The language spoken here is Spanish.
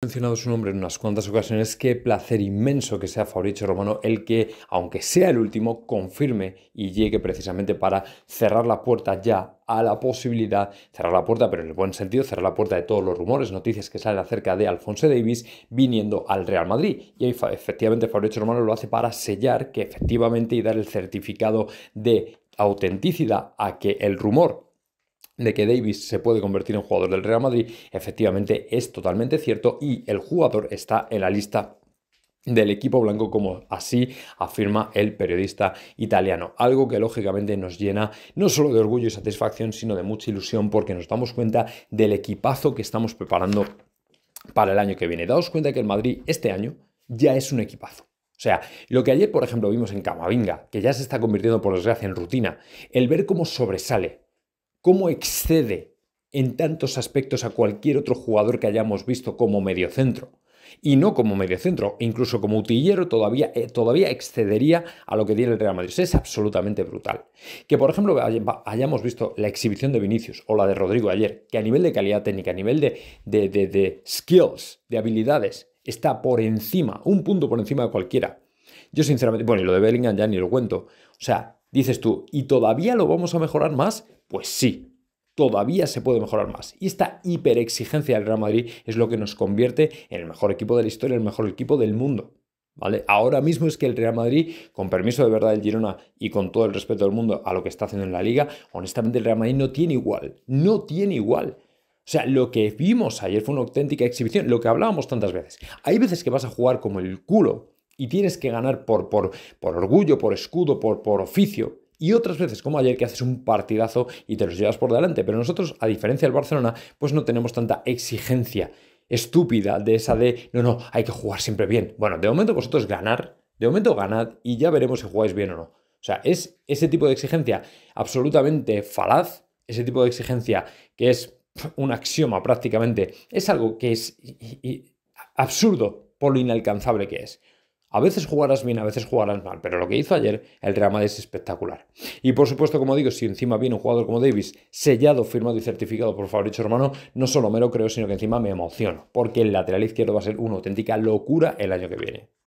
mencionado su nombre en unas cuantas ocasiones, qué placer inmenso que sea Fabricio Romano el que, aunque sea el último, confirme y llegue precisamente para cerrar la puerta ya a la posibilidad, cerrar la puerta, pero en el buen sentido, cerrar la puerta de todos los rumores, noticias que salen acerca de Alfonso Davis viniendo al Real Madrid. Y ahí efectivamente Fabricio Romano lo hace para sellar que efectivamente y dar el certificado de autenticidad a que el rumor de que Davis se puede convertir en jugador del Real Madrid, efectivamente es totalmente cierto y el jugador está en la lista del equipo blanco, como así afirma el periodista italiano. Algo que lógicamente nos llena no solo de orgullo y satisfacción, sino de mucha ilusión porque nos damos cuenta del equipazo que estamos preparando para el año que viene. Daos cuenta que el Madrid este año ya es un equipazo. O sea, lo que ayer, por ejemplo, vimos en Camavinga, que ya se está convirtiendo, por desgracia, en rutina, el ver cómo sobresale cómo excede en tantos aspectos a cualquier otro jugador que hayamos visto como mediocentro. Y no como mediocentro, incluso como utillero todavía, eh, todavía excedería a lo que tiene el Real Madrid. Es absolutamente brutal. Que por ejemplo hayamos visto la exhibición de Vinicius o la de Rodrigo ayer, que a nivel de calidad técnica, a nivel de, de skills, de habilidades, está por encima, un punto por encima de cualquiera. Yo sinceramente, bueno, y lo de Bellingham ya ni lo cuento. O sea, dices tú, ¿y todavía lo vamos a mejorar más? Pues sí, todavía se puede mejorar más. Y esta hiperexigencia del Real Madrid es lo que nos convierte en el mejor equipo de la historia, el mejor equipo del mundo. ¿Vale? Ahora mismo es que el Real Madrid, con permiso de verdad del Girona y con todo el respeto del mundo a lo que está haciendo en la liga, honestamente el Real Madrid no tiene igual, no tiene igual. O sea, lo que vimos ayer fue una auténtica exhibición, lo que hablábamos tantas veces. Hay veces que vas a jugar como el culo y tienes que ganar por, por, orgullo, por escudo, por, por oficio. Y otras veces, como ayer, que haces un partidazo y te los llevas por delante. Pero nosotros, a diferencia del Barcelona, pues no tenemos tanta exigencia estúpida de esa de, no, no, hay que jugar siempre bien. Bueno, de momento vosotros ganar, de momento ganad y ya veremos si jugáis bien o no. O sea, es ese tipo de exigencia absolutamente falaz, ese tipo de exigencia que es un axioma prácticamente, es algo que es absurdo por lo inalcanzable que es. A veces jugarás bien, a veces jugarás mal, pero lo que hizo ayer el Real Madrid es espectacular. Y por supuesto, como digo, si encima viene un jugador como Davis, sellado, firmado y certificado por dicho hermano, no solo me lo creo, sino que encima me emociono, porque el lateral izquierdo va a ser una auténtica locura el año que viene.